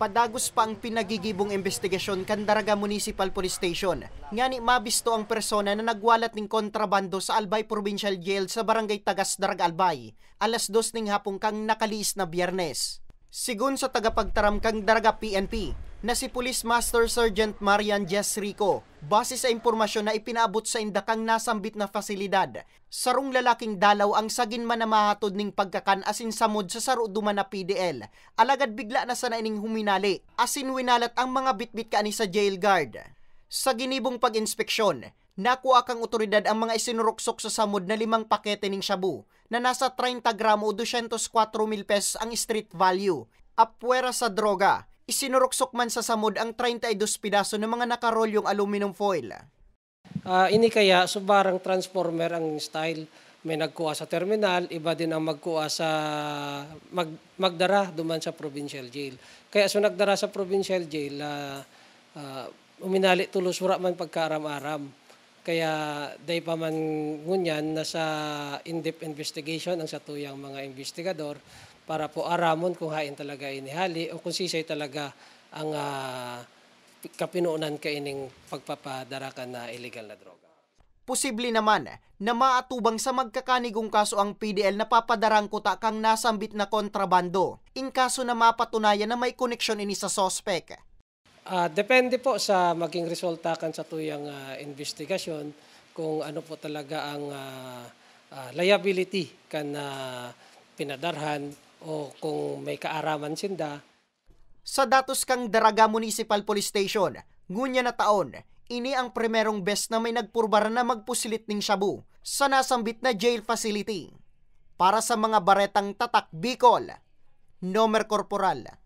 padagos pang ang pinagigibong investigasyon kan Municipal Police Station. Ngani mabisto ang persona na nagwalat ng kontrabando sa Albay Provincial Jail sa Barangay Tagas, Daraga Albay, alas dos ng hapong kang nakaliis na biyernes. Sigun sa tagapagtaram kang Daraga PNP, na si Police Master Sergeant Marian Jess Rico base sa impormasyon na ipinabot sa indakang nasambit na fasilidad. Sarong lalaking dalaw ang sagin man na mahatod ning pagkakan asin samod sa saruduman na PDL. Alagad bigla na sana ining huminali asin winalat ang mga bitbit ka kaani sa jail guard. Sa ginibong pag-inspeksyon, nakuha kang otoridad ang mga isinuroksok sa samod na limang pakete ning shabu na nasa 30 gramo o 204 mil pesos ang street value. Apwera sa droga, isinuruksok man sa samod ang 32 pidaso ng mga yung aluminum foil. Uh, ini kaya subarang transformer ang style. May nagkuha sa terminal, iba din ang magkuha sa mag, magdara duman sa provincial jail. Kaya so nagdara sa provincial jail, uh, uh, uminali tulos sura man pagkaaram-aram. Kaya day pa man ngunyan, sa in-depth investigation ang satuyang mga investigador para po aramon kung hain talaga inihali o kung sisay talaga ang uh, ah, kapinuunan kaining pagpapadarakan na illegal na droga. Posible naman na maatubang sa magkakanigong kaso ang PDL na papadarangkuta kang nasambit na kontrabando in kaso na mapatunayan na may koneksyon ini sa sospek. Uh, depende po sa maging resulta kan sa tuyang uh, investigasyon kung ano po talaga ang uh, uh, liability kan uh, pinadarhan o kung may kaaraman sinda. Sa datos kang Daraga Municipal Police Station, ngunya na taon, ini ang primerong best na may nagpurbara na magpusilit ning shabu sa nasambit na jail facility. Para sa mga baretang tatak Bicol, Nomer Corporal